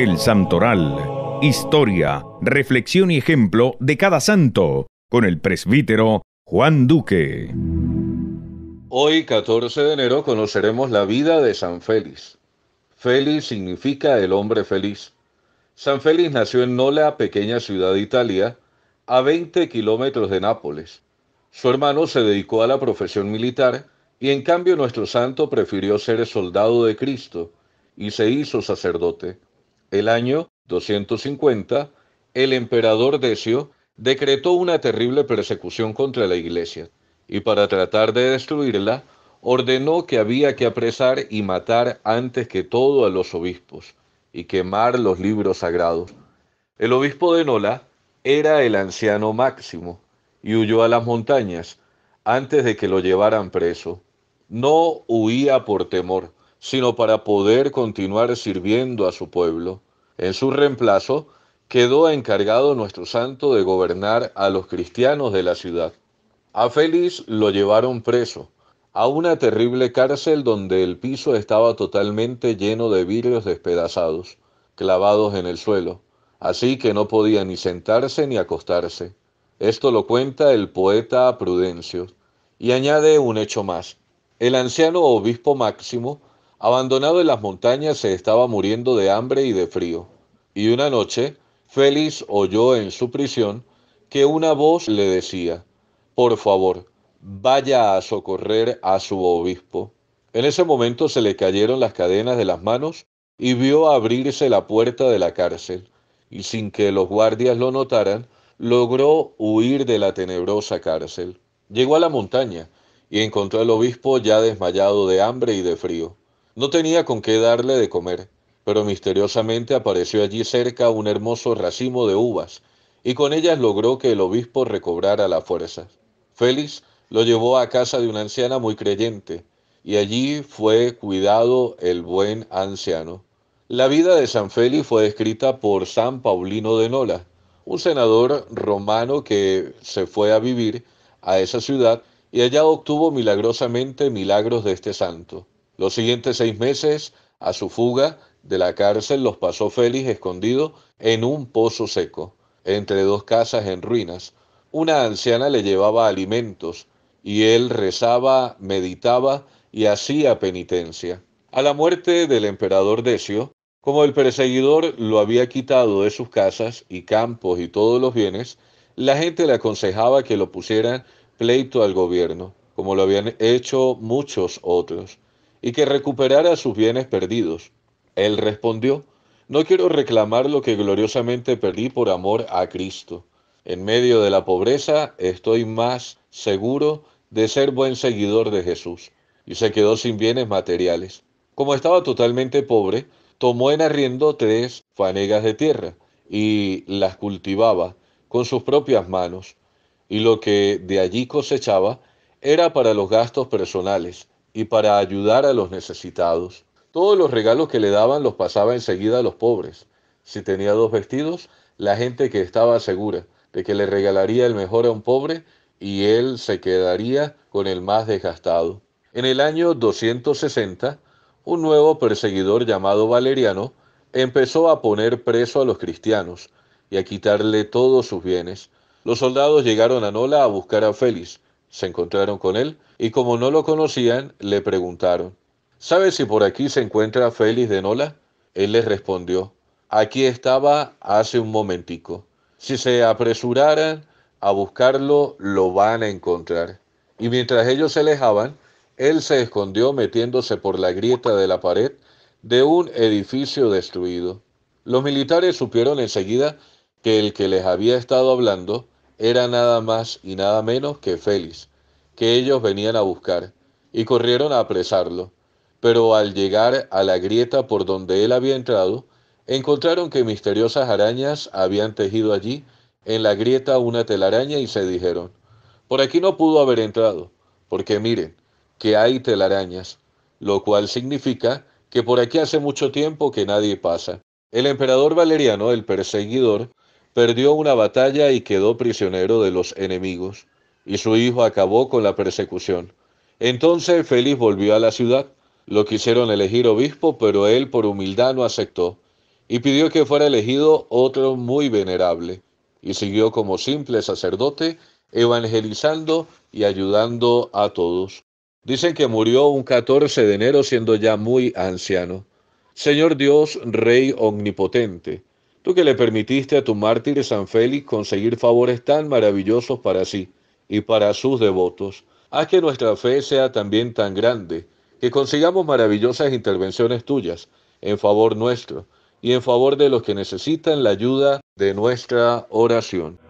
El Santoral. Historia, reflexión y ejemplo de cada santo, con el presbítero Juan Duque. Hoy, 14 de enero, conoceremos la vida de San Félix. Félix significa el hombre feliz. San Félix nació en Nola, pequeña ciudad de Italia, a 20 kilómetros de Nápoles. Su hermano se dedicó a la profesión militar y en cambio nuestro santo prefirió ser soldado de Cristo y se hizo sacerdote el año 250, el emperador Decio decretó una terrible persecución contra la iglesia y para tratar de destruirla ordenó que había que apresar y matar antes que todo a los obispos y quemar los libros sagrados. El obispo de Nola era el anciano máximo y huyó a las montañas antes de que lo llevaran preso. No huía por temor, sino para poder continuar sirviendo a su pueblo. En su reemplazo, quedó encargado nuestro santo de gobernar a los cristianos de la ciudad. A Félix lo llevaron preso a una terrible cárcel donde el piso estaba totalmente lleno de vidrios despedazados, clavados en el suelo, así que no podía ni sentarse ni acostarse. Esto lo cuenta el poeta Prudencio, y añade un hecho más. El anciano obispo Máximo Abandonado en las montañas se estaba muriendo de hambre y de frío. Y una noche, Félix oyó en su prisión que una voz le decía, por favor, vaya a socorrer a su obispo. En ese momento se le cayeron las cadenas de las manos y vio abrirse la puerta de la cárcel, y sin que los guardias lo notaran, logró huir de la tenebrosa cárcel. Llegó a la montaña y encontró al obispo ya desmayado de hambre y de frío. No tenía con qué darle de comer, pero misteriosamente apareció allí cerca un hermoso racimo de uvas, y con ellas logró que el obispo recobrara la fuerza. Félix lo llevó a casa de una anciana muy creyente, y allí fue cuidado el buen anciano. La vida de San Félix fue escrita por San Paulino de Nola, un senador romano que se fue a vivir a esa ciudad y allá obtuvo milagrosamente milagros de este santo. Los siguientes seis meses a su fuga de la cárcel los pasó Félix escondido en un pozo seco, entre dos casas en ruinas. Una anciana le llevaba alimentos y él rezaba, meditaba y hacía penitencia. A la muerte del emperador Decio, como el perseguidor lo había quitado de sus casas y campos y todos los bienes, la gente le aconsejaba que lo pusieran pleito al gobierno, como lo habían hecho muchos otros y que recuperara sus bienes perdidos. Él respondió, no quiero reclamar lo que gloriosamente perdí por amor a Cristo. En medio de la pobreza estoy más seguro de ser buen seguidor de Jesús. Y se quedó sin bienes materiales. Como estaba totalmente pobre, tomó en arriendo tres fanegas de tierra y las cultivaba con sus propias manos. Y lo que de allí cosechaba era para los gastos personales y para ayudar a los necesitados. Todos los regalos que le daban los pasaba enseguida a los pobres. Si tenía dos vestidos, la gente que estaba segura de que le regalaría el mejor a un pobre y él se quedaría con el más desgastado. En el año 260, un nuevo perseguidor llamado Valeriano empezó a poner preso a los cristianos y a quitarle todos sus bienes. Los soldados llegaron a Nola a buscar a Félix, se encontraron con él y como no lo conocían, le preguntaron, ¿sabe si por aquí se encuentra Félix de Nola? Él les respondió, aquí estaba hace un momentico. Si se apresuraran a buscarlo, lo van a encontrar. Y mientras ellos se alejaban, él se escondió metiéndose por la grieta de la pared de un edificio destruido. Los militares supieron enseguida que el que les había estado hablando era nada más y nada menos que Félix, que ellos venían a buscar, y corrieron a apresarlo. Pero al llegar a la grieta por donde él había entrado, encontraron que misteriosas arañas habían tejido allí en la grieta una telaraña y se dijeron, por aquí no pudo haber entrado, porque miren, que hay telarañas, lo cual significa que por aquí hace mucho tiempo que nadie pasa. El emperador Valeriano, el perseguidor, perdió una batalla y quedó prisionero de los enemigos, y su hijo acabó con la persecución. Entonces Félix volvió a la ciudad. Lo quisieron elegir obispo, pero él por humildad no aceptó, y pidió que fuera elegido otro muy venerable, y siguió como simple sacerdote, evangelizando y ayudando a todos. Dicen que murió un 14 de enero siendo ya muy anciano. Señor Dios, Rey Omnipotente, tú que le permitiste a tu mártir San Félix conseguir favores tan maravillosos para sí y para sus devotos, haz que nuestra fe sea también tan grande, que consigamos maravillosas intervenciones tuyas en favor nuestro y en favor de los que necesitan la ayuda de nuestra oración.